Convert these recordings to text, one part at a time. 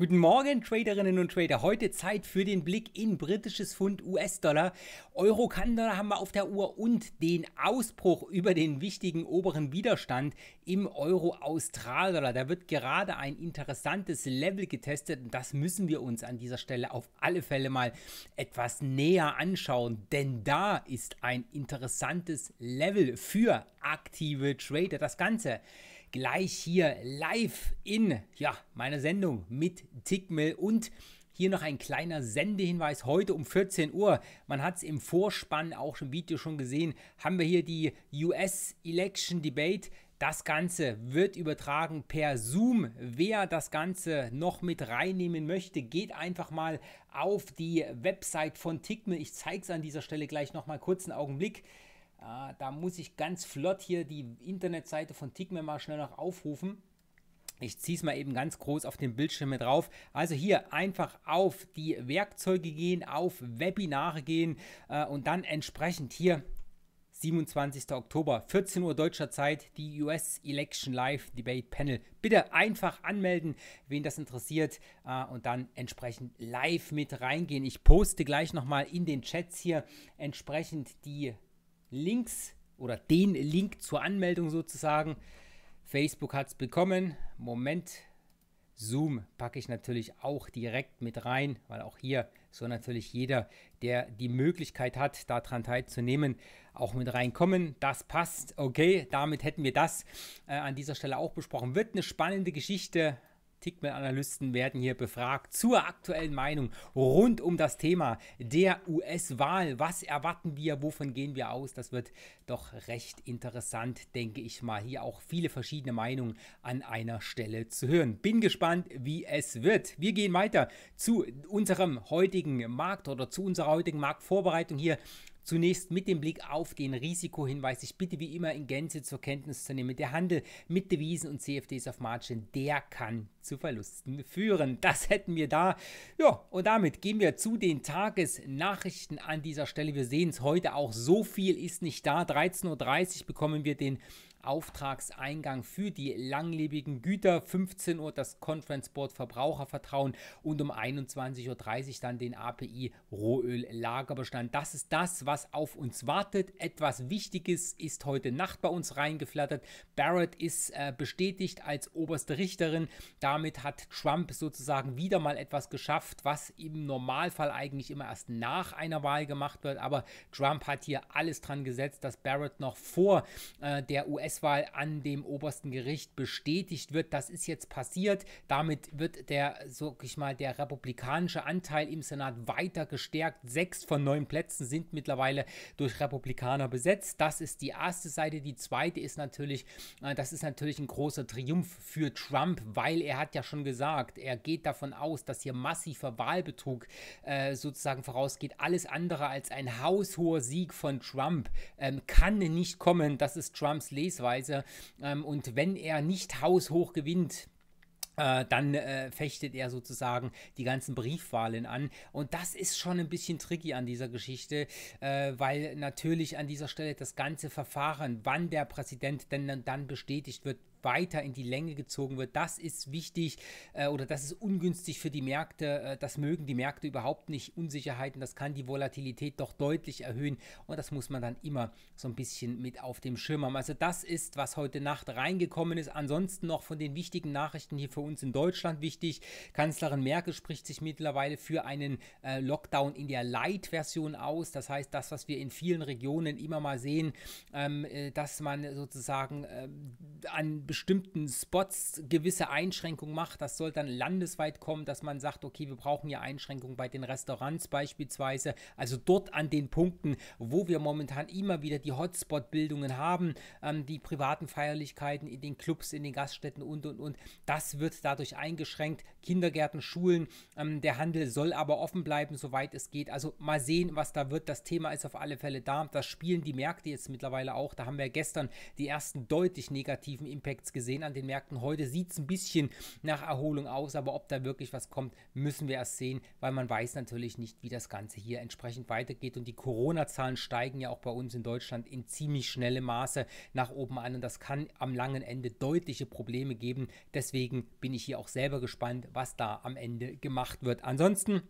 Guten Morgen, Traderinnen und Trader. Heute Zeit für den Blick in britisches Pfund US-Dollar. euro dollar haben wir auf der Uhr und den Ausbruch über den wichtigen oberen Widerstand im euro austral dollar Da wird gerade ein interessantes Level getestet und das müssen wir uns an dieser Stelle auf alle Fälle mal etwas näher anschauen, denn da ist ein interessantes Level für aktive Trader. Das Ganze gleich hier live in ja, meiner Sendung mit Tickmill und hier noch ein kleiner Sendehinweis heute um 14 Uhr. Man hat es im Vorspann auch im Video schon gesehen. Haben wir hier die US Election Debate. Das Ganze wird übertragen per Zoom. Wer das Ganze noch mit reinnehmen möchte, geht einfach mal auf die Website von Tickmill. Ich zeige es an dieser Stelle gleich nochmal kurz einen Augenblick. Ja, da muss ich ganz flott hier die Internetseite von Tigme mal schnell noch aufrufen. Ich ziehe es mal eben ganz groß auf den Bildschirm mit drauf. Also hier einfach auf die Werkzeuge gehen, auf Webinare gehen äh, und dann entsprechend hier 27. Oktober, 14 Uhr deutscher Zeit, die US Election Live Debate Panel. Bitte einfach anmelden, wen das interessiert, äh, und dann entsprechend live mit reingehen. Ich poste gleich nochmal in den Chats hier entsprechend die Links oder den Link zur Anmeldung sozusagen. Facebook hat es bekommen. Moment, Zoom packe ich natürlich auch direkt mit rein, weil auch hier soll natürlich jeder, der die Möglichkeit hat, daran teilzunehmen, auch mit reinkommen. Das passt. Okay, damit hätten wir das äh, an dieser Stelle auch besprochen. Wird eine spannende Geschichte. Tickman-Analysten werden hier befragt zur aktuellen Meinung rund um das Thema der US-Wahl. Was erwarten wir? Wovon gehen wir aus? Das wird doch recht interessant, denke ich mal. Hier auch viele verschiedene Meinungen an einer Stelle zu hören. Bin gespannt, wie es wird. Wir gehen weiter zu unserem heutigen Markt oder zu unserer heutigen Marktvorbereitung hier Zunächst mit dem Blick auf den Risikohinweis, ich bitte wie immer in Gänze zur Kenntnis zu nehmen, der Handel mit Devisen und CFDs auf Margin, der kann zu Verlusten führen. Das hätten wir da. Ja, und damit gehen wir zu den Tagesnachrichten an dieser Stelle. Wir sehen es heute auch, so viel ist nicht da. 13.30 Uhr bekommen wir den Auftragseingang für die langlebigen Güter, 15 Uhr das Conference Board Verbrauchervertrauen und um 21.30 Uhr dann den API Rohöl Lagerbestand. Das ist das, was auf uns wartet. Etwas Wichtiges ist heute Nacht bei uns reingeflattert. Barrett ist äh, bestätigt als oberste Richterin. Damit hat Trump sozusagen wieder mal etwas geschafft, was im Normalfall eigentlich immer erst nach einer Wahl gemacht wird. Aber Trump hat hier alles dran gesetzt, dass Barrett noch vor äh, der US US-Wahl an dem obersten Gericht bestätigt wird. Das ist jetzt passiert. Damit wird der, sag ich mal, der republikanische Anteil im Senat weiter gestärkt. Sechs von neun Plätzen sind mittlerweile durch Republikaner besetzt. Das ist die erste Seite. Die zweite ist natürlich, äh, das ist natürlich ein großer Triumph für Trump, weil er hat ja schon gesagt, er geht davon aus, dass hier massiver Wahlbetrug äh, sozusagen vorausgeht. Alles andere als ein haushoher Sieg von Trump ähm, kann nicht kommen. Das ist Trumps Leser beispielsweise. Ähm, und wenn er nicht haushoch gewinnt, äh, dann äh, fechtet er sozusagen die ganzen Briefwahlen an. Und das ist schon ein bisschen tricky an dieser Geschichte, äh, weil natürlich an dieser Stelle das ganze Verfahren, wann der Präsident denn dann bestätigt wird, weiter in die Länge gezogen wird. Das ist wichtig äh, oder das ist ungünstig für die Märkte. Äh, das mögen die Märkte überhaupt nicht. Unsicherheiten, das kann die Volatilität doch deutlich erhöhen und das muss man dann immer so ein bisschen mit auf dem Schirm haben. Also das ist, was heute Nacht reingekommen ist. Ansonsten noch von den wichtigen Nachrichten hier für uns in Deutschland wichtig. Kanzlerin Merkel spricht sich mittlerweile für einen äh, Lockdown in der Light-Version aus. Das heißt, das, was wir in vielen Regionen immer mal sehen, ähm, äh, dass man sozusagen ähm, an bestimmten Spots gewisse Einschränkungen macht. Das soll dann landesweit kommen, dass man sagt, okay, wir brauchen hier Einschränkungen bei den Restaurants beispielsweise. Also dort an den Punkten, wo wir momentan immer wieder die Hotspot-Bildungen haben, ähm, die privaten Feierlichkeiten in den Clubs, in den Gaststätten und, und, und. Das wird dadurch eingeschränkt. Kindergärten, Schulen, ähm, der Handel soll aber offen bleiben, soweit es geht. Also mal sehen, was da wird. Das Thema ist auf alle Fälle da. Das spielen die Märkte jetzt mittlerweile auch. Da haben wir gestern die ersten deutlich negativen Impact Effekts gesehen an den Märkten. Heute sieht es ein bisschen nach Erholung aus, aber ob da wirklich was kommt, müssen wir erst sehen, weil man weiß natürlich nicht, wie das Ganze hier entsprechend weitergeht. Und die Corona-Zahlen steigen ja auch bei uns in Deutschland in ziemlich schnellem Maße nach oben an und das kann am langen Ende deutliche Probleme geben. Deswegen bin ich hier auch selber gespannt, was da am Ende gemacht wird. Ansonsten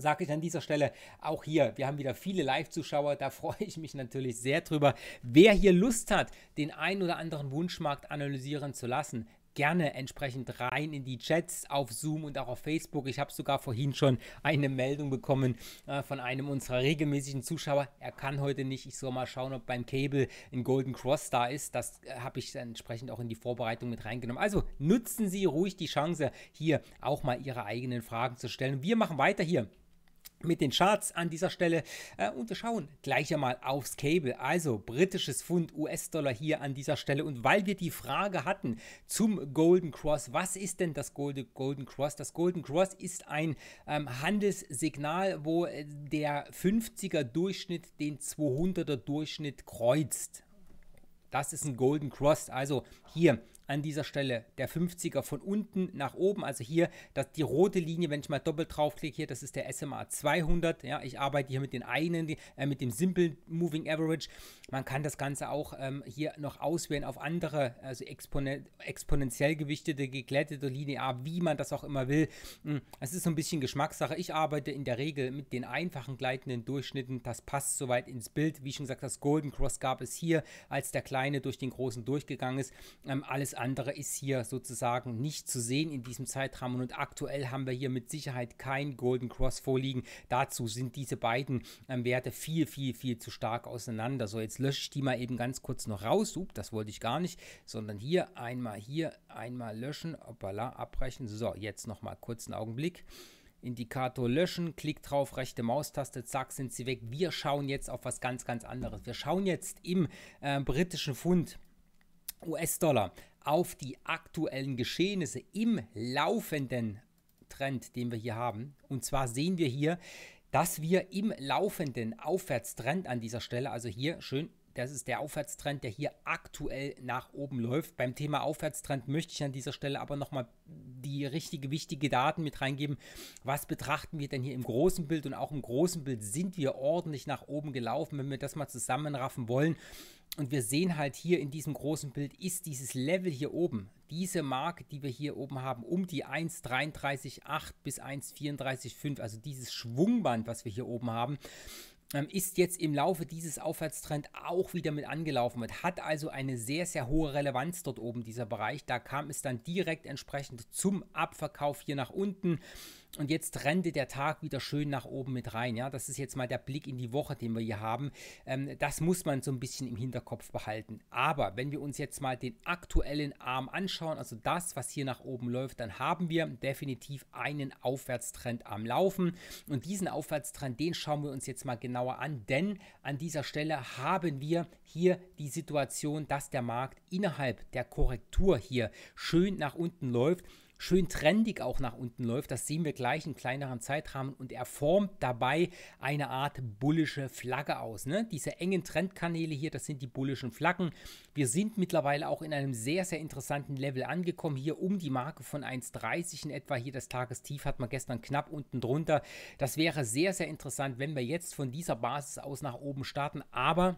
sage ich an dieser Stelle auch hier, wir haben wieder viele Live-Zuschauer, da freue ich mich natürlich sehr drüber. Wer hier Lust hat, den einen oder anderen Wunschmarkt analysieren zu lassen, gerne entsprechend rein in die Chats auf Zoom und auch auf Facebook. Ich habe sogar vorhin schon eine Meldung bekommen äh, von einem unserer regelmäßigen Zuschauer. Er kann heute nicht. Ich soll mal schauen, ob beim Cable ein Golden Cross da ist. Das äh, habe ich entsprechend auch in die Vorbereitung mit reingenommen. Also nutzen Sie ruhig die Chance, hier auch mal Ihre eigenen Fragen zu stellen. Wir machen weiter hier mit den Charts an dieser Stelle äh, und wir schauen gleich einmal aufs Cable, also britisches Pfund, US-Dollar hier an dieser Stelle und weil wir die Frage hatten zum Golden Cross, was ist denn das Golden, Golden Cross? Das Golden Cross ist ein ähm, Handelssignal, wo äh, der 50er Durchschnitt den 200er Durchschnitt kreuzt. Das ist ein Golden Cross, also hier an dieser Stelle, der 50er von unten nach oben, also hier das, die rote Linie, wenn ich mal doppelt draufklicke hier, das ist der SMA 200, ja, ich arbeite hier mit den einen, äh, mit dem Simple Moving Average, man kann das Ganze auch ähm, hier noch auswählen auf andere, also exponen exponentiell gewichtete, geglättete linear, wie man das auch immer will, hm, es ist so ein bisschen Geschmackssache, ich arbeite in der Regel mit den einfachen gleitenden Durchschnitten, das passt soweit ins Bild, wie schon gesagt, das Golden Cross gab es hier, als der kleine durch den großen durchgegangen ist, ähm, alles andere ist hier sozusagen nicht zu sehen in diesem Zeitrahmen und aktuell haben wir hier mit Sicherheit kein Golden Cross vorliegen. Dazu sind diese beiden ähm, Werte viel, viel, viel zu stark auseinander. So, jetzt lösche ich die mal eben ganz kurz noch raus. Up, das wollte ich gar nicht, sondern hier einmal hier, einmal löschen, hoppala, abbrechen. So, jetzt nochmal kurz einen Augenblick. Indikator löschen, Klick drauf, rechte Maustaste, zack, sind sie weg. Wir schauen jetzt auf was ganz, ganz anderes. Wir schauen jetzt im äh, britischen Pfund US-Dollar auf die aktuellen Geschehnisse im laufenden Trend, den wir hier haben. Und zwar sehen wir hier, dass wir im laufenden Aufwärtstrend an dieser Stelle, also hier schön, das ist der Aufwärtstrend, der hier aktuell nach oben läuft. Beim Thema Aufwärtstrend möchte ich an dieser Stelle aber nochmal die richtige, wichtige Daten mit reingeben. Was betrachten wir denn hier im großen Bild? Und auch im großen Bild sind wir ordentlich nach oben gelaufen. Wenn wir das mal zusammenraffen wollen, und wir sehen halt hier in diesem großen Bild ist dieses Level hier oben, diese Marke, die wir hier oben haben, um die 1,33,8 bis 1,34,5, also dieses Schwungband, was wir hier oben haben, ähm, ist jetzt im Laufe dieses Aufwärtstrend auch wieder mit angelaufen wird, hat also eine sehr, sehr hohe Relevanz dort oben, dieser Bereich. Da kam es dann direkt entsprechend zum Abverkauf hier nach unten. Und jetzt rannte der Tag wieder schön nach oben mit rein. Ja, das ist jetzt mal der Blick in die Woche, den wir hier haben. Ähm, das muss man so ein bisschen im Hinterkopf behalten. Aber wenn wir uns jetzt mal den aktuellen Arm anschauen, also das, was hier nach oben läuft, dann haben wir definitiv einen Aufwärtstrend am Laufen. Und diesen Aufwärtstrend, den schauen wir uns jetzt mal genauer an, denn an dieser Stelle haben wir hier die Situation, dass der Markt innerhalb der Korrektur hier schön nach unten läuft schön trendig auch nach unten läuft. Das sehen wir gleich in kleineren Zeitrahmen und er formt dabei eine Art bullische Flagge aus. Ne? Diese engen Trendkanäle hier, das sind die bullischen Flaggen. Wir sind mittlerweile auch in einem sehr, sehr interessanten Level angekommen. Hier um die Marke von 1,30 in etwa. Hier das Tagestief hat man gestern knapp unten drunter. Das wäre sehr, sehr interessant, wenn wir jetzt von dieser Basis aus nach oben starten. Aber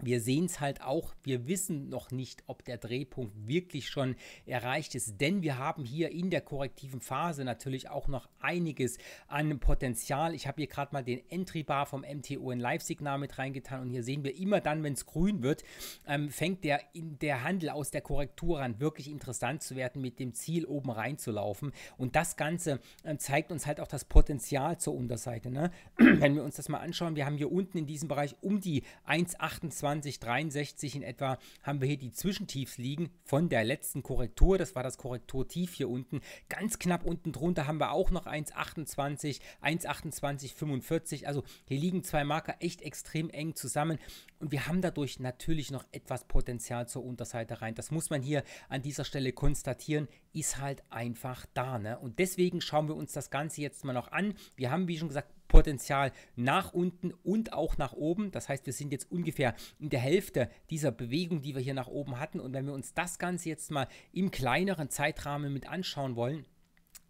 wir sehen es halt auch, wir wissen noch nicht, ob der Drehpunkt wirklich schon erreicht ist, denn wir haben hier in der korrektiven Phase natürlich auch noch einiges an Potenzial. Ich habe hier gerade mal den Entry Bar vom MTO in Live-Signal mit reingetan und hier sehen wir immer dann, wenn es grün wird, ähm, fängt der, der Handel aus der Korrektur an, wirklich interessant zu werden, mit dem Ziel oben reinzulaufen. Und das Ganze äh, zeigt uns halt auch das Potenzial zur Unterseite. Ne? wenn wir uns das mal anschauen, wir haben hier unten in diesem Bereich um die 1,28 23,63 in etwa haben wir hier die Zwischentiefs liegen von der letzten Korrektur. Das war das Korrekturtief hier unten. Ganz knapp unten drunter haben wir auch noch 1,28, 1,28,45. Also hier liegen zwei Marker echt extrem eng zusammen. Und wir haben dadurch natürlich noch etwas Potenzial zur Unterseite rein. Das muss man hier an dieser Stelle konstatieren, ist halt einfach da. Ne? Und deswegen schauen wir uns das Ganze jetzt mal noch an. Wir haben, wie schon gesagt, Potenzial nach unten und auch nach oben. Das heißt, wir sind jetzt ungefähr in der Hälfte dieser Bewegung, die wir hier nach oben hatten. Und wenn wir uns das Ganze jetzt mal im kleineren Zeitrahmen mit anschauen wollen,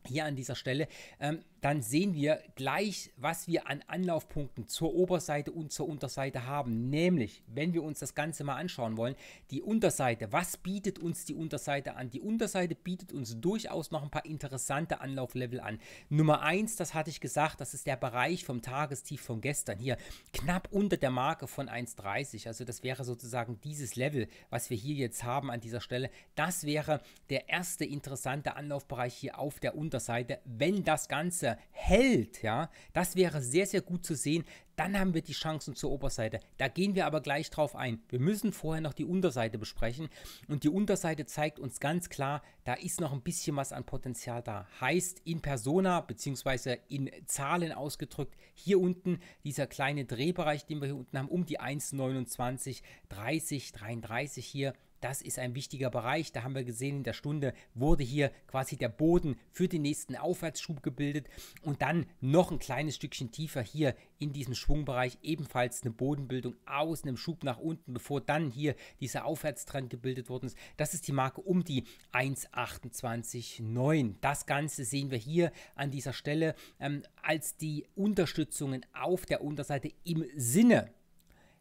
hier an dieser Stelle, ähm, dann sehen wir gleich, was wir an Anlaufpunkten zur Oberseite und zur Unterseite haben. Nämlich, wenn wir uns das Ganze mal anschauen wollen, die Unterseite. Was bietet uns die Unterseite an? Die Unterseite bietet uns durchaus noch ein paar interessante Anlauflevel an. Nummer 1, das hatte ich gesagt, das ist der Bereich vom Tagestief von gestern. Hier knapp unter der Marke von 1,30. Also das wäre sozusagen dieses Level, was wir hier jetzt haben an dieser Stelle. Das wäre der erste interessante Anlaufbereich hier auf der Unterseite. Wenn das Ganze Konter hält, ja, das wäre sehr, sehr gut zu sehen. Dann haben wir die Chancen zur Oberseite. Da gehen wir aber gleich drauf ein. Wir müssen vorher noch die Unterseite besprechen. Und die Unterseite zeigt uns ganz klar, da ist noch ein bisschen was an Potenzial da. Heißt in Persona, beziehungsweise in Zahlen ausgedrückt, hier unten dieser kleine Drehbereich, den wir hier unten haben, um die 1,29, 30, 33 hier das ist ein wichtiger Bereich. Da haben wir gesehen, in der Stunde wurde hier quasi der Boden für den nächsten Aufwärtsschub gebildet und dann noch ein kleines Stückchen tiefer hier in diesem Schwungbereich ebenfalls eine Bodenbildung aus einem Schub nach unten, bevor dann hier dieser Aufwärtstrend gebildet worden ist. Das ist die Marke um die 1,289. Das Ganze sehen wir hier an dieser Stelle ähm, als die Unterstützungen auf der Unterseite im Sinne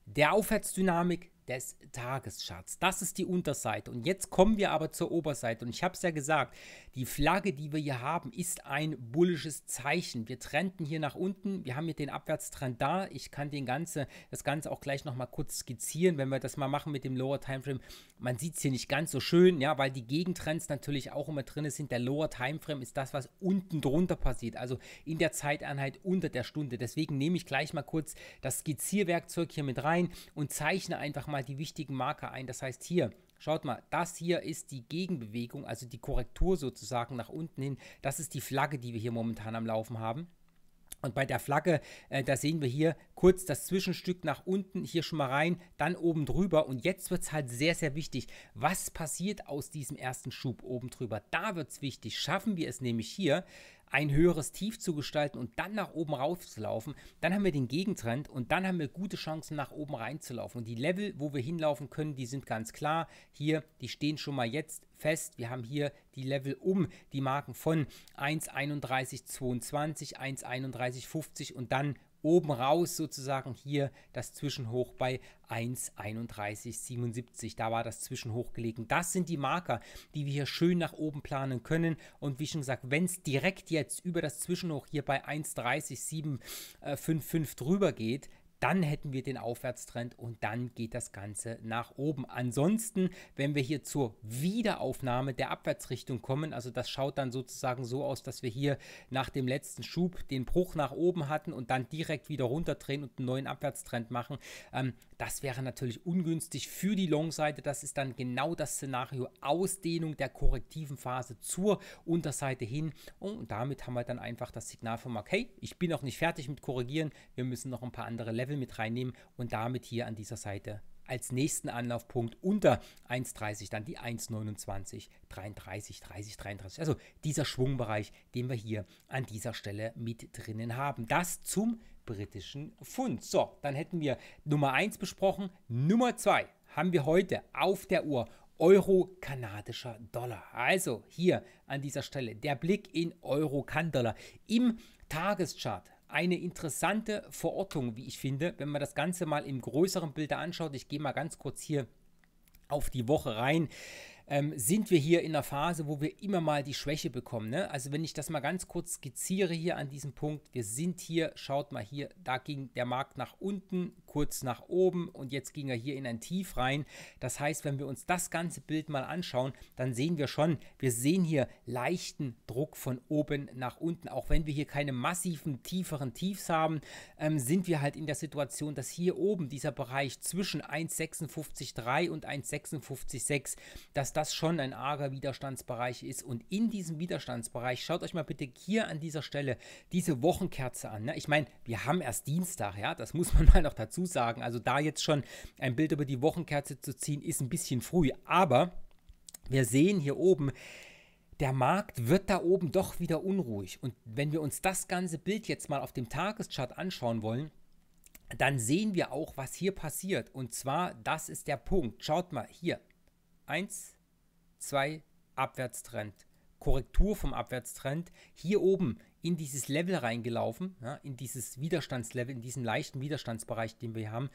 der Aufwärtsdynamik des Tagescharts. Das ist die Unterseite. Und jetzt kommen wir aber zur Oberseite. Und ich habe es ja gesagt, die Flagge, die wir hier haben, ist ein bullisches Zeichen. Wir trennten hier nach unten. Wir haben hier den Abwärtstrend da. Ich kann den ganze, das Ganze auch gleich nochmal kurz skizzieren, wenn wir das mal machen mit dem Lower Timeframe. Man sieht es hier nicht ganz so schön, ja, weil die Gegentrends natürlich auch immer drin sind. Der Lower Timeframe ist das, was unten drunter passiert. Also in der Zeiteinheit unter der Stunde. Deswegen nehme ich gleich mal kurz das Skizzierwerkzeug hier mit rein und zeichne einfach mal mal die wichtigen Marker ein. Das heißt hier, schaut mal, das hier ist die Gegenbewegung, also die Korrektur sozusagen nach unten hin. Das ist die Flagge, die wir hier momentan am Laufen haben. Und bei der Flagge, äh, da sehen wir hier kurz das Zwischenstück nach unten, hier schon mal rein, dann oben drüber. Und jetzt wird es halt sehr, sehr wichtig. Was passiert aus diesem ersten Schub oben drüber? Da wird es wichtig. Schaffen wir es nämlich hier, ein höheres Tief zu gestalten und dann nach oben raufzulaufen, dann haben wir den Gegentrend und dann haben wir gute Chancen, nach oben reinzulaufen. Und die Level, wo wir hinlaufen können, die sind ganz klar. Hier, die stehen schon mal jetzt fest. Wir haben hier die Level um die Marken von 1,31,22, 1,31,50 und dann oben raus sozusagen hier das Zwischenhoch bei 1,3177. Da war das Zwischenhoch gelegen. Das sind die Marker, die wir hier schön nach oben planen können. Und wie schon gesagt, wenn es direkt jetzt über das Zwischenhoch hier bei 1,30755 drüber geht, dann hätten wir den Aufwärtstrend und dann geht das Ganze nach oben. Ansonsten, wenn wir hier zur Wiederaufnahme der Abwärtsrichtung kommen, also das schaut dann sozusagen so aus, dass wir hier nach dem letzten Schub den Bruch nach oben hatten und dann direkt wieder runterdrehen und einen neuen Abwärtstrend machen, ähm, das wäre natürlich ungünstig für die Long-Seite. Das ist dann genau das Szenario Ausdehnung der korrektiven Phase zur Unterseite hin oh, und damit haben wir dann einfach das Signal vom Markt, hey, ich bin noch nicht fertig mit korrigieren, wir müssen noch ein paar andere Level Level mit reinnehmen und damit hier an dieser Seite als nächsten Anlaufpunkt unter 1,30 dann die 1,29, 33, 30, 33. Also dieser Schwungbereich, den wir hier an dieser Stelle mit drinnen haben. Das zum britischen Pfund. So, dann hätten wir Nummer 1 besprochen. Nummer 2 haben wir heute auf der Uhr Euro kanadischer Dollar. Also hier an dieser Stelle der Blick in Euro kann Dollar. Im Tageschart eine interessante Verortung, wie ich finde, wenn man das Ganze mal im größeren Bilde anschaut. Ich gehe mal ganz kurz hier auf die Woche rein ähm, sind wir hier in einer Phase, wo wir immer mal die Schwäche bekommen. Ne? Also wenn ich das mal ganz kurz skizziere hier an diesem Punkt, wir sind hier, schaut mal hier, da ging der Markt nach unten, kurz nach oben und jetzt ging er hier in ein Tief rein. Das heißt, wenn wir uns das ganze Bild mal anschauen, dann sehen wir schon, wir sehen hier leichten Druck von oben nach unten. Auch wenn wir hier keine massiven, tieferen Tiefs haben, ähm, sind wir halt in der Situation, dass hier oben dieser Bereich zwischen 1,56,3 und 1,56,6, dass das schon ein arger Widerstandsbereich ist. Und in diesem Widerstandsbereich, schaut euch mal bitte hier an dieser Stelle diese Wochenkerze an. Ne? Ich meine, wir haben erst Dienstag, ja, das muss man mal noch dazu sagen. Also da jetzt schon ein Bild über die Wochenkerze zu ziehen, ist ein bisschen früh. Aber wir sehen hier oben, der Markt wird da oben doch wieder unruhig. Und wenn wir uns das ganze Bild jetzt mal auf dem Tageschart anschauen wollen, dann sehen wir auch, was hier passiert. Und zwar, das ist der Punkt. Schaut mal hier. Eins, 2 Abwärtstrend. Korrektur vom Abwärtstrend hier oben in dieses Level reingelaufen, ja, in dieses Widerstandslevel, in diesen leichten Widerstandsbereich, den wir haben.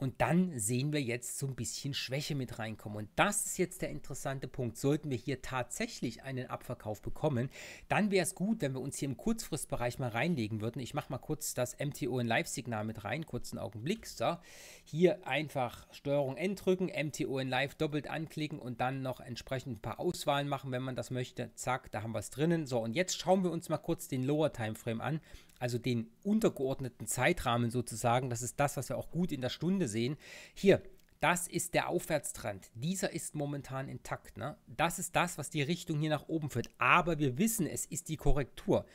Und dann sehen wir jetzt so ein bisschen Schwäche mit reinkommen. Und das ist jetzt der interessante Punkt. Sollten wir hier tatsächlich einen Abverkauf bekommen, dann wäre es gut, wenn wir uns hier im Kurzfristbereich mal reinlegen würden. Ich mache mal kurz das MTO in Live-Signal mit rein, kurzen Augenblick. So, hier einfach Steuerung N drücken, MTO in Live doppelt anklicken und dann noch entsprechend ein paar Auswahlen machen, wenn man das möchte. Zack, da haben wir es drinnen. So, und jetzt schauen wir uns mal kurz den Lower Timeframe an, also den untergeordneten Zeitrahmen sozusagen. Das ist das, was wir auch gut in der Stunde sehen. Hier, das ist der Aufwärtstrend. Dieser ist momentan intakt. Ne? Das ist das, was die Richtung hier nach oben führt. Aber wir wissen, es ist die Korrektur.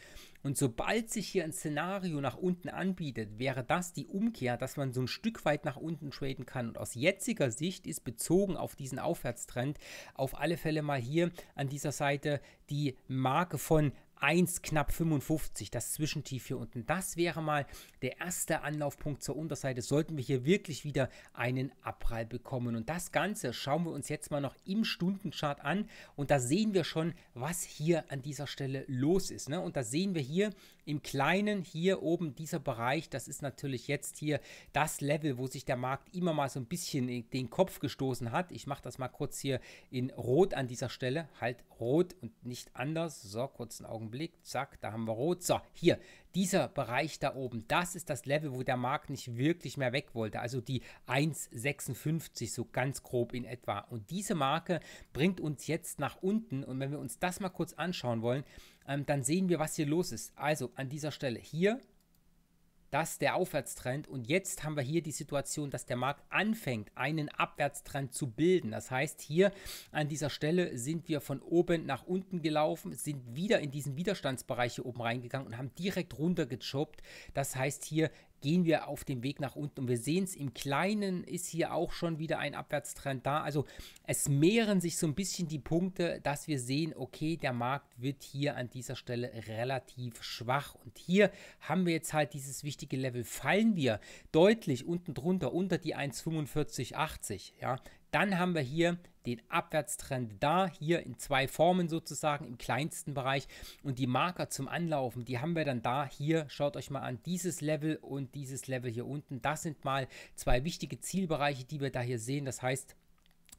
Und sobald sich hier ein Szenario nach unten anbietet, wäre das die Umkehr, dass man so ein Stück weit nach unten traden kann. Und aus jetziger Sicht ist bezogen auf diesen Aufwärtstrend auf alle Fälle mal hier an dieser Seite die Marke von 1 knapp 55, das Zwischentief hier unten. Das wäre mal der erste Anlaufpunkt zur Unterseite. Sollten wir hier wirklich wieder einen Abprall bekommen. Und das Ganze schauen wir uns jetzt mal noch im Stundenchart an. Und da sehen wir schon, was hier an dieser Stelle los ist. Ne? Und da sehen wir hier, im Kleinen hier oben dieser Bereich, das ist natürlich jetzt hier das Level, wo sich der Markt immer mal so ein bisschen den Kopf gestoßen hat. Ich mache das mal kurz hier in Rot an dieser Stelle. Halt Rot und nicht anders. So, kurzen Augenblick. Zack, da haben wir Rot. So, hier, dieser Bereich da oben, das ist das Level, wo der Markt nicht wirklich mehr weg wollte. Also die 1,56 so ganz grob in etwa. Und diese Marke bringt uns jetzt nach unten. Und wenn wir uns das mal kurz anschauen wollen, ähm, dann sehen wir, was hier los ist. Also an dieser Stelle hier, das ist der Aufwärtstrend und jetzt haben wir hier die Situation, dass der Markt anfängt, einen Abwärtstrend zu bilden. Das heißt, hier an dieser Stelle sind wir von oben nach unten gelaufen, sind wieder in diesen Widerstandsbereich hier oben reingegangen und haben direkt runtergejobbt. Das heißt, hier gehen wir auf dem Weg nach unten. Und wir sehen es im Kleinen, ist hier auch schon wieder ein Abwärtstrend da. Also es mehren sich so ein bisschen die Punkte, dass wir sehen, okay, der Markt wird hier an dieser Stelle relativ schwach. Und hier haben wir jetzt halt dieses wichtige Level. Fallen wir deutlich unten drunter, unter die 1,4580, ja, dann haben wir hier den Abwärtstrend da, hier in zwei Formen sozusagen im kleinsten Bereich und die Marker zum Anlaufen, die haben wir dann da, hier, schaut euch mal an, dieses Level und dieses Level hier unten, das sind mal zwei wichtige Zielbereiche, die wir da hier sehen, das heißt,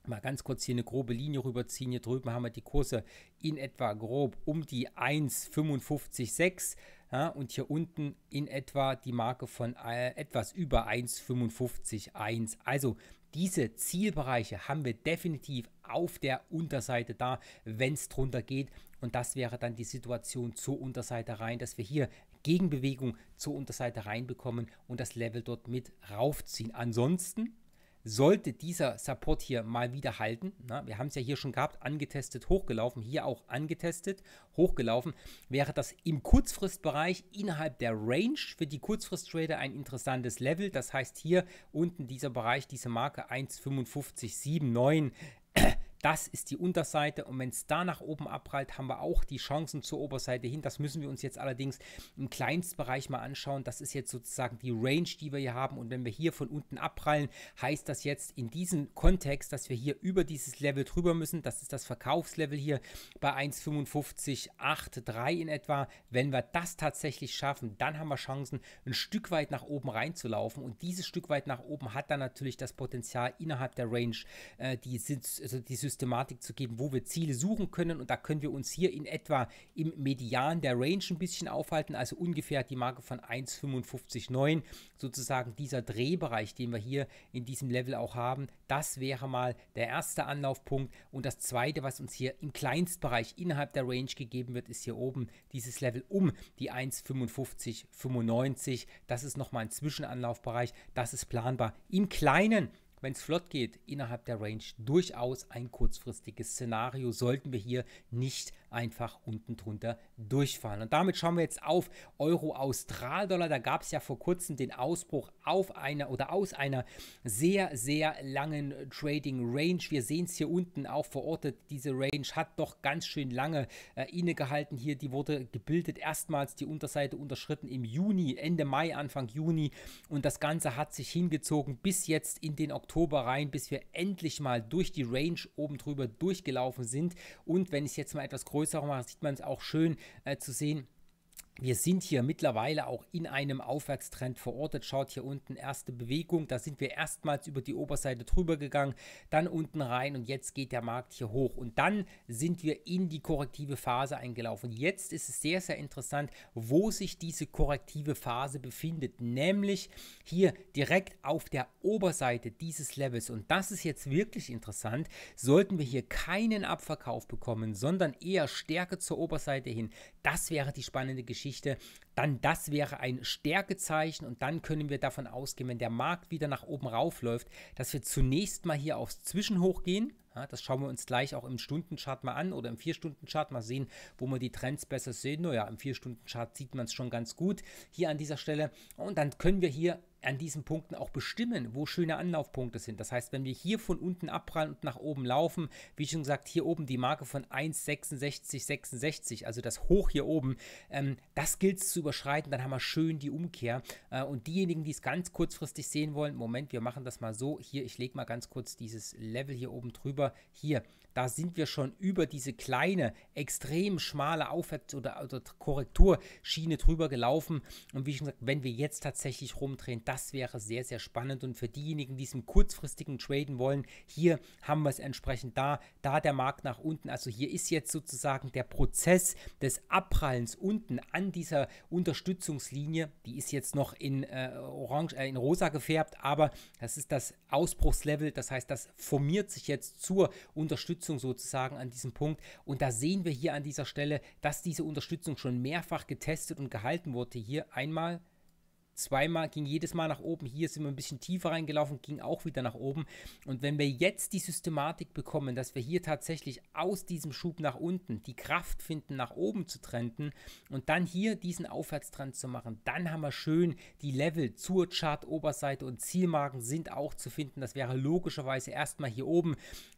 mal ganz kurz hier eine grobe Linie rüberziehen, hier drüben haben wir die Kurse in etwa grob um die 1,556, ja, und hier unten in etwa die Marke von äh, etwas über 1,55,1. Also diese Zielbereiche haben wir definitiv auf der Unterseite da, wenn es drunter geht. Und das wäre dann die Situation zur Unterseite rein, dass wir hier Gegenbewegung zur Unterseite reinbekommen und das Level dort mit raufziehen. Ansonsten sollte dieser Support hier mal wieder halten. Na, wir haben es ja hier schon gehabt, angetestet, hochgelaufen, hier auch angetestet, hochgelaufen, wäre das im Kurzfristbereich innerhalb der Range für die Kurzfristtrader ein interessantes Level. Das heißt hier unten dieser Bereich, diese Marke 1,5579 das ist die Unterseite und wenn es da nach oben abprallt, haben wir auch die Chancen zur Oberseite hin. Das müssen wir uns jetzt allerdings im Kleinstbereich mal anschauen. Das ist jetzt sozusagen die Range, die wir hier haben und wenn wir hier von unten abprallen, heißt das jetzt in diesem Kontext, dass wir hier über dieses Level drüber müssen. Das ist das Verkaufslevel hier bei 1,5583 in etwa. Wenn wir das tatsächlich schaffen, dann haben wir Chancen, ein Stück weit nach oben reinzulaufen und dieses Stück weit nach oben hat dann natürlich das Potenzial innerhalb der Range, äh, die, sind, also die Systematik zu geben, wo wir Ziele suchen können. Und da können wir uns hier in etwa im Median der Range ein bisschen aufhalten, also ungefähr die Marke von 1,55,9, sozusagen dieser Drehbereich, den wir hier in diesem Level auch haben. Das wäre mal der erste Anlaufpunkt. Und das zweite, was uns hier im Kleinstbereich innerhalb der Range gegeben wird, ist hier oben dieses Level um die 1,55,95. Das ist nochmal ein Zwischenanlaufbereich. Das ist planbar. Im Kleinen wenn es flott geht, innerhalb der Range durchaus ein kurzfristiges Szenario, sollten wir hier nicht einfach unten drunter durchfahren. Und damit schauen wir jetzt auf Euro-Austral-Dollar. Da gab es ja vor kurzem den Ausbruch auf einer oder aus einer sehr, sehr langen Trading-Range. Wir sehen es hier unten auch verortet. Diese Range hat doch ganz schön lange äh, innegehalten hier. Die wurde gebildet, erstmals die Unterseite unterschritten im Juni, Ende Mai, Anfang Juni. Und das Ganze hat sich hingezogen bis jetzt in den Oktober. Oktober rein, bis wir endlich mal durch die Range oben drüber durchgelaufen sind. Und wenn ich es jetzt mal etwas größer mache, sieht man es auch schön äh, zu sehen wir sind hier mittlerweile auch in einem Aufwärtstrend verortet. Schaut hier unten erste Bewegung. Da sind wir erstmals über die Oberseite drüber gegangen, dann unten rein und jetzt geht der Markt hier hoch. Und dann sind wir in die korrektive Phase eingelaufen. Jetzt ist es sehr, sehr interessant, wo sich diese korrektive Phase befindet. Nämlich hier direkt auf der Oberseite dieses Levels. Und das ist jetzt wirklich interessant. Sollten wir hier keinen Abverkauf bekommen, sondern eher stärker zur Oberseite hin. Das wäre die spannende Geschichte Geschichte, dann das wäre ein Stärkezeichen und dann können wir davon ausgehen, wenn der Markt wieder nach oben raufläuft, dass wir zunächst mal hier aufs Zwischenhoch gehen. Ja, das schauen wir uns gleich auch im Stundenchart mal an oder im 4-Stunden-Chart mal sehen, wo wir die Trends besser sehen. Naja, im 4-Stunden-Chart sieht man es schon ganz gut hier an dieser Stelle. Und dann können wir hier an diesen Punkten auch bestimmen, wo schöne Anlaufpunkte sind. Das heißt, wenn wir hier von unten abprallen und nach oben laufen, wie schon gesagt, hier oben die Marke von 1,6666, also das Hoch hier oben, ähm, das gilt es zu überschreiten, dann haben wir schön die Umkehr. Äh, und diejenigen, die es ganz kurzfristig sehen wollen, Moment, wir machen das mal so, hier, ich lege mal ganz kurz dieses Level hier oben drüber, hier, da sind wir schon über diese kleine, extrem schmale Aufwärts- oder, oder Korrekturschiene drüber gelaufen. Und wie schon gesagt, wenn wir jetzt tatsächlich rumdrehen, das wäre sehr, sehr spannend. Und für diejenigen, die es im kurzfristigen traden wollen, hier haben wir es entsprechend da, da der Markt nach unten. Also hier ist jetzt sozusagen der Prozess des Abprallens unten an dieser Unterstützungslinie. Die ist jetzt noch in äh, orange, äh, in rosa gefärbt, aber das ist das Ausbruchslevel. Das heißt, das formiert sich jetzt zur Unterstützung Unterstützung sozusagen an diesem Punkt. Und da sehen wir hier an dieser Stelle, dass diese Unterstützung schon mehrfach getestet und gehalten wurde. Hier einmal zweimal, ging jedes Mal nach oben. Hier sind wir ein bisschen tiefer reingelaufen, ging auch wieder nach oben. Und wenn wir jetzt die Systematik bekommen, dass wir hier tatsächlich aus diesem Schub nach unten die Kraft finden, nach oben zu trenden und dann hier diesen Aufwärtstrend zu machen, dann haben wir schön die Level zur Chart-Oberseite und Zielmarken sind auch zu finden. Das wäre logischerweise erstmal hier oben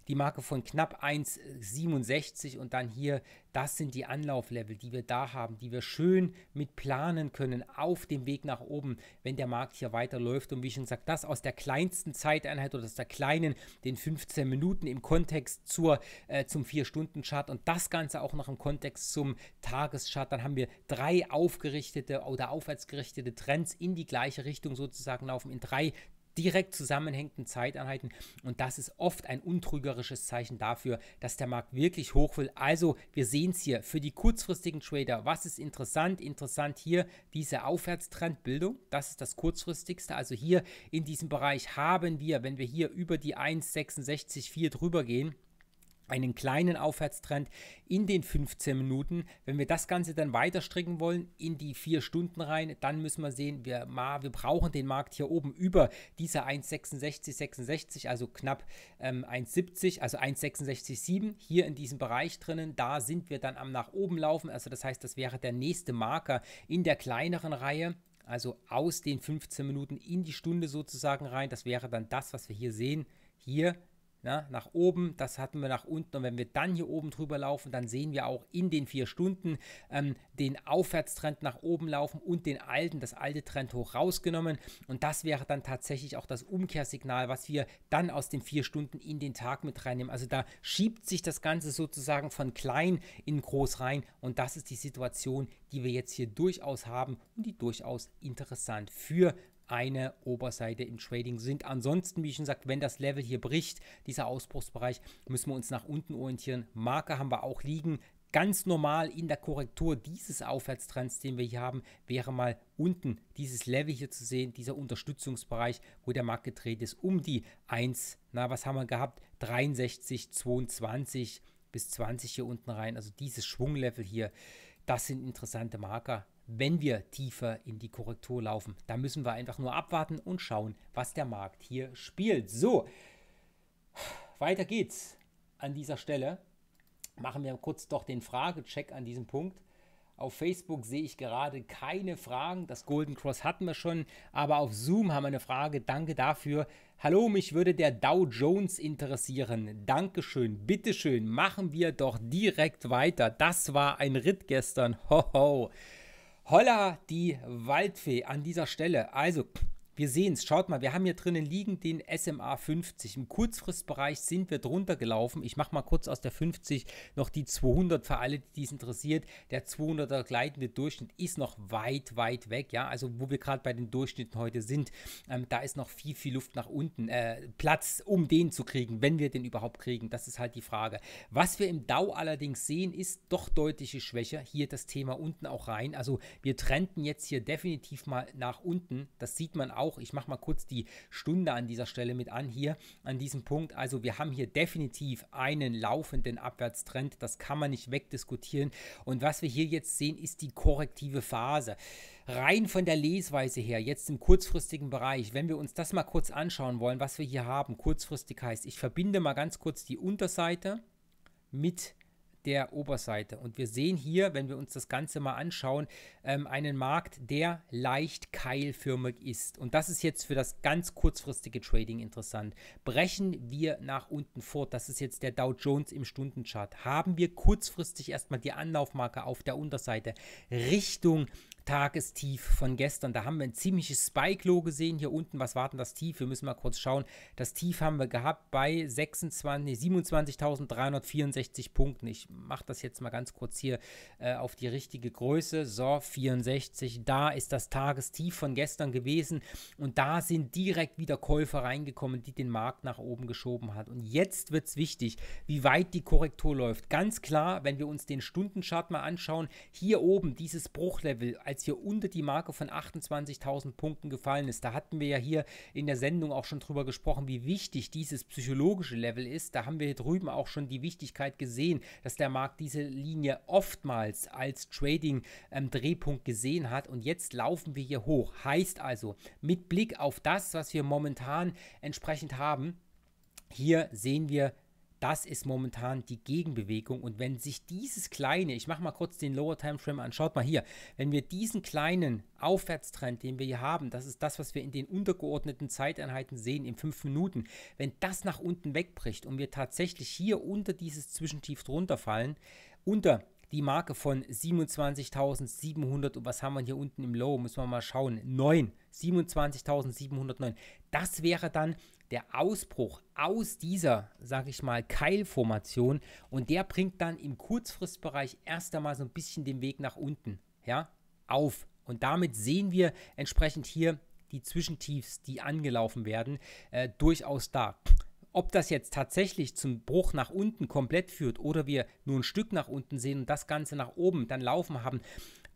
die Marke von knapp 1,67 und dann hier das sind die Anlauflevel, die wir da haben, die wir schön mit planen können auf dem Weg nach oben, wenn der Markt hier weiterläuft. Und wie schon gesagt, das aus der kleinsten Zeiteinheit oder aus der kleinen, den 15 Minuten im Kontext zur, äh, zum 4-Stunden-Chart und das Ganze auch noch im Kontext zum Tageschart. Dann haben wir drei aufgerichtete oder aufwärtsgerichtete Trends in die gleiche Richtung sozusagen laufen, in drei direkt zusammenhängenden Zeiteinheiten. Und das ist oft ein untrügerisches Zeichen dafür, dass der Markt wirklich hoch will. Also wir sehen es hier für die kurzfristigen Trader. Was ist interessant? Interessant hier diese Aufwärtstrendbildung. Das ist das kurzfristigste. Also hier in diesem Bereich haben wir, wenn wir hier über die 1,66,4 drüber gehen, einen kleinen Aufwärtstrend in den 15 Minuten. Wenn wir das Ganze dann weiter stricken wollen in die 4 Stunden rein, dann müssen wir sehen, wir, wir brauchen den Markt hier oben über diese 1,6666, also knapp ähm, 1,70, also 1,66,7 hier in diesem Bereich drinnen. Da sind wir dann am nach oben laufen. Also das heißt, das wäre der nächste Marker in der kleineren Reihe also aus den 15 Minuten in die Stunde sozusagen rein. Das wäre dann das, was wir hier sehen. Hier na, ne, nach oben, das hatten wir nach unten. Und wenn wir dann hier oben drüber laufen, dann sehen wir auch in den vier Stunden ähm, den Aufwärtstrend nach oben laufen und den alten, das alte Trend hoch rausgenommen. Und das wäre dann tatsächlich auch das Umkehrsignal, was wir dann aus den vier Stunden in den Tag mit reinnehmen. Also da schiebt sich das Ganze sozusagen von klein in groß rein. Und das ist die Situation, die wir jetzt hier durchaus haben und die durchaus interessant für eine Oberseite im Trading sind. Ansonsten, wie ich schon gesagt, wenn das Level hier bricht, dieser Ausbruchsbereich, müssen wir uns nach unten orientieren. Marker haben wir auch liegen. Ganz normal in der Korrektur dieses Aufwärtstrends, den wir hier haben, wäre mal unten dieses Level hier zu sehen, dieser Unterstützungsbereich, wo der Markt gedreht ist, um die 1, na, was haben wir gehabt? 63, 22 bis 20 hier unten rein. Also dieses Schwunglevel hier, das sind interessante Marker wenn wir tiefer in die Korrektur laufen. Da müssen wir einfach nur abwarten und schauen, was der Markt hier spielt. So, weiter geht's an dieser Stelle. Machen wir kurz doch den Fragecheck an diesem Punkt. Auf Facebook sehe ich gerade keine Fragen. Das Golden Cross hatten wir schon, aber auf Zoom haben wir eine Frage. Danke dafür. Hallo, mich würde der Dow Jones interessieren. Dankeschön, bitteschön. Machen wir doch direkt weiter. Das war ein Ritt gestern. Hoho. Ho. Holla die Waldfee an dieser Stelle. Also wir sehen es, schaut mal, wir haben hier drinnen liegen den SMA 50. Im Kurzfristbereich sind wir drunter gelaufen. Ich mache mal kurz aus der 50 noch die 200 für alle, die es interessiert. Der 200er gleitende Durchschnitt ist noch weit, weit weg. Ja, also wo wir gerade bei den Durchschnitten heute sind, ähm, da ist noch viel, viel Luft nach unten. Äh, Platz, um den zu kriegen, wenn wir den überhaupt kriegen. Das ist halt die Frage. Was wir im DAO allerdings sehen, ist doch deutliche Schwäche. Hier das Thema unten auch rein. Also wir trennten jetzt hier definitiv mal nach unten. Das sieht man auch auch. Ich mache mal kurz die Stunde an dieser Stelle mit an hier, an diesem Punkt. Also wir haben hier definitiv einen laufenden Abwärtstrend. Das kann man nicht wegdiskutieren. Und was wir hier jetzt sehen, ist die korrektive Phase. Rein von der Lesweise her, jetzt im kurzfristigen Bereich, wenn wir uns das mal kurz anschauen wollen, was wir hier haben, kurzfristig heißt, ich verbinde mal ganz kurz die Unterseite mit der der Oberseite. Und wir sehen hier, wenn wir uns das Ganze mal anschauen, ähm, einen Markt, der leicht keilförmig ist. Und das ist jetzt für das ganz kurzfristige Trading interessant. Brechen wir nach unten fort, das ist jetzt der Dow Jones im Stundenchart, haben wir kurzfristig erstmal die Anlaufmarke auf der Unterseite Richtung Tagestief von gestern. Da haben wir ein ziemliches Spike-Low gesehen. Hier unten, was war denn das Tief? Wir müssen mal kurz schauen. Das Tief haben wir gehabt bei 27.364 Punkten. Ich mache das jetzt mal ganz kurz hier äh, auf die richtige Größe. So, 64. Da ist das Tagestief von gestern gewesen. Und da sind direkt wieder Käufer reingekommen, die den Markt nach oben geschoben hat. Und jetzt wird es wichtig, wie weit die Korrektur läuft. Ganz klar, wenn wir uns den Stundenchart mal anschauen, hier oben dieses Bruchlevel als jetzt hier unter die Marke von 28.000 Punkten gefallen ist. Da hatten wir ja hier in der Sendung auch schon drüber gesprochen, wie wichtig dieses psychologische Level ist. Da haben wir hier drüben auch schon die Wichtigkeit gesehen, dass der Markt diese Linie oftmals als Trading-Drehpunkt ähm, gesehen hat. Und jetzt laufen wir hier hoch. Heißt also, mit Blick auf das, was wir momentan entsprechend haben, hier sehen wir das ist momentan die Gegenbewegung. Und wenn sich dieses kleine, ich mache mal kurz den Lower Time Frame an, schaut mal hier, wenn wir diesen kleinen Aufwärtstrend, den wir hier haben, das ist das, was wir in den untergeordneten Zeiteinheiten sehen, in fünf Minuten, wenn das nach unten wegbricht und wir tatsächlich hier unter dieses Zwischentief drunter fallen, unter die Marke von 27.700 und was haben wir hier unten im Low, müssen wir mal schauen, 9, 27.709. Das wäre dann der Ausbruch aus dieser, sag ich mal, Keilformation und der bringt dann im Kurzfristbereich erst einmal so ein bisschen den Weg nach unten, ja, auf. Und damit sehen wir entsprechend hier die Zwischentiefs, die angelaufen werden, äh, durchaus da. Ob das jetzt tatsächlich zum Bruch nach unten komplett führt oder wir nur ein Stück nach unten sehen und das Ganze nach oben dann laufen haben,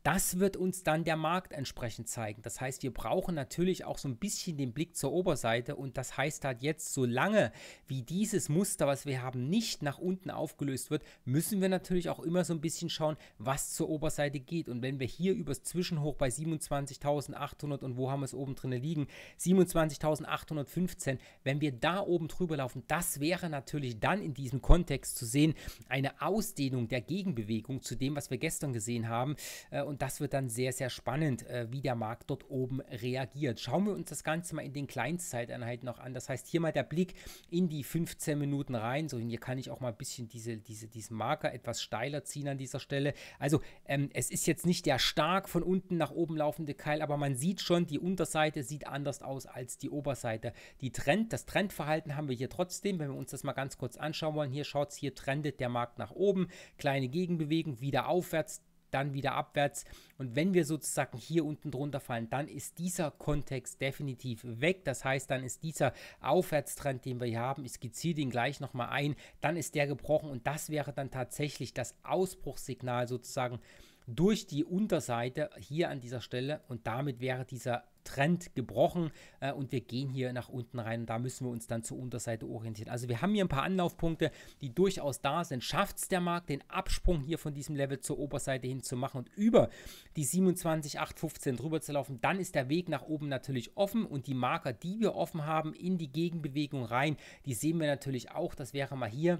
das wird uns dann der Markt entsprechend zeigen. Das heißt, wir brauchen natürlich auch so ein bisschen den Blick zur Oberseite und das heißt halt jetzt, solange wie dieses Muster, was wir haben, nicht nach unten aufgelöst wird, müssen wir natürlich auch immer so ein bisschen schauen, was zur Oberseite geht. Und wenn wir hier übers Zwischenhoch bei 27.800 und wo haben wir es oben drin liegen, 27.815, wenn wir da oben drüber laufen, das wäre natürlich dann in diesem Kontext zu sehen eine Ausdehnung der Gegenbewegung zu dem, was wir gestern gesehen haben. Äh, und das wird dann sehr, sehr spannend, äh, wie der Markt dort oben reagiert. Schauen wir uns das Ganze mal in den Kleinstzeiteinheiten noch an. Das heißt, hier mal der Blick in die 15 Minuten rein. So, hier kann ich auch mal ein bisschen diese, diese, diesen Marker etwas steiler ziehen an dieser Stelle. Also, ähm, es ist jetzt nicht der stark von unten nach oben laufende Keil, aber man sieht schon, die Unterseite sieht anders aus als die Oberseite. Die Trend, das Trendverhalten haben wir hier trotzdem. Wenn wir uns das mal ganz kurz anschauen wollen, hier schaut es, hier trendet der Markt nach oben. Kleine Gegenbewegung, wieder aufwärts dann wieder abwärts. Und wenn wir sozusagen hier unten drunter fallen, dann ist dieser Kontext definitiv weg. Das heißt, dann ist dieser Aufwärtstrend, den wir hier haben, ich skizziere den gleich nochmal ein, dann ist der gebrochen und das wäre dann tatsächlich das Ausbruchssignal sozusagen durch die Unterseite hier an dieser Stelle und damit wäre dieser Trend gebrochen äh, und wir gehen hier nach unten rein und da müssen wir uns dann zur Unterseite orientieren. Also wir haben hier ein paar Anlaufpunkte, die durchaus da sind. Schafft es der Markt, den Absprung hier von diesem Level zur Oberseite hin zu machen und über die 27,815 drüber zu laufen, dann ist der Weg nach oben natürlich offen und die Marker, die wir offen haben, in die Gegenbewegung rein, die sehen wir natürlich auch. Das wäre mal hier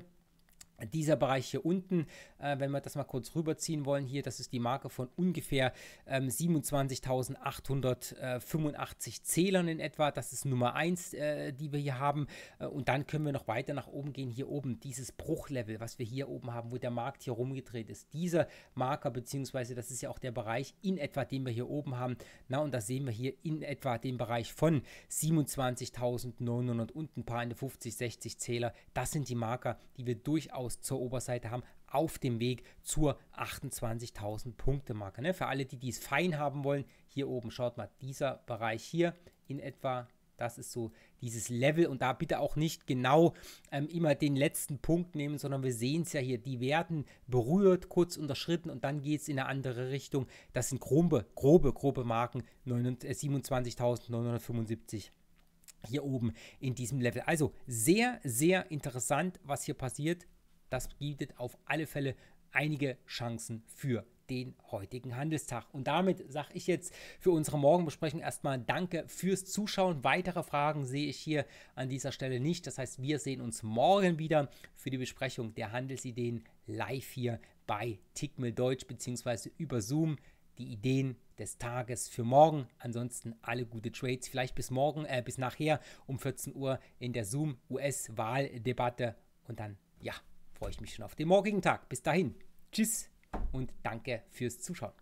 dieser Bereich hier unten, äh, wenn wir das mal kurz rüberziehen wollen, hier, das ist die Marke von ungefähr ähm, 27.885 Zählern in etwa. Das ist Nummer 1, äh, die wir hier haben. Äh, und dann können wir noch weiter nach oben gehen. Hier oben, dieses Bruchlevel, was wir hier oben haben, wo der Markt hier rumgedreht ist. Dieser Marker, beziehungsweise das ist ja auch der Bereich in etwa, den wir hier oben haben. Na, und da sehen wir hier in etwa den Bereich von 27.900 und ein paar in der 50, 60 Zähler. Das sind die Marker, die wir durchaus Kurs zur Oberseite haben, auf dem Weg zur 28.000 Punkte Marke. Ne? Für alle, die dies fein haben wollen, hier oben schaut mal, dieser Bereich hier in etwa das ist so dieses Level und da bitte auch nicht genau ähm, immer den letzten Punkt nehmen, sondern wir sehen es ja hier, die werden berührt, kurz unterschritten und dann geht es in eine andere Richtung. Das sind grobe, grobe, grobe Marken, 27.975 äh, hier oben in diesem Level. Also sehr, sehr interessant, was hier passiert. Das bietet auf alle Fälle einige Chancen für den heutigen Handelstag. Und damit sage ich jetzt für unsere Morgenbesprechung erstmal Danke fürs Zuschauen. Weitere Fragen sehe ich hier an dieser Stelle nicht. Das heißt, wir sehen uns morgen wieder für die Besprechung der Handelsideen live hier bei Tickmill Deutsch bzw. über Zoom. Die Ideen des Tages für morgen. Ansonsten alle gute Trades. Vielleicht bis morgen, äh, bis nachher um 14 Uhr in der Zoom-US-Wahldebatte. Und dann, ja, freue ich mich schon auf den morgigen Tag. Bis dahin, tschüss und danke fürs Zuschauen.